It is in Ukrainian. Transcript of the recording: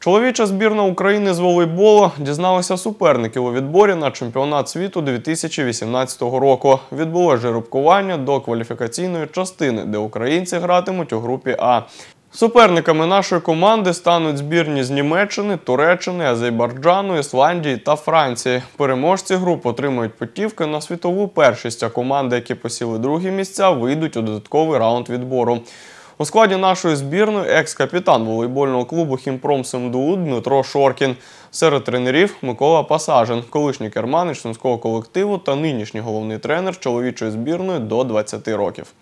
Чоловіча збірна України з волейболу дізналася суперників у відборі на чемпіонат світу 2018 року. Відбулося жеребкування до кваліфікаційної частини, де українці гратимуть у групі А. Суперниками нашої команди стануть збірні з Німеччини, Туреччини, Азербайджану, Ісландії та Франції. Переможці груп отримують путівки на світову першість. А команди, які посіли другі місця, вийдуть у додатковий раунд відбору. У складі нашої збірної екс-капітан волейбольного клубу Хімпром Семду Дмитро Шоркін. Серед тренерів Микола Пасажин, колишній керманич сумського колективу та нинішній головний тренер чоловічої збірної до 20 років.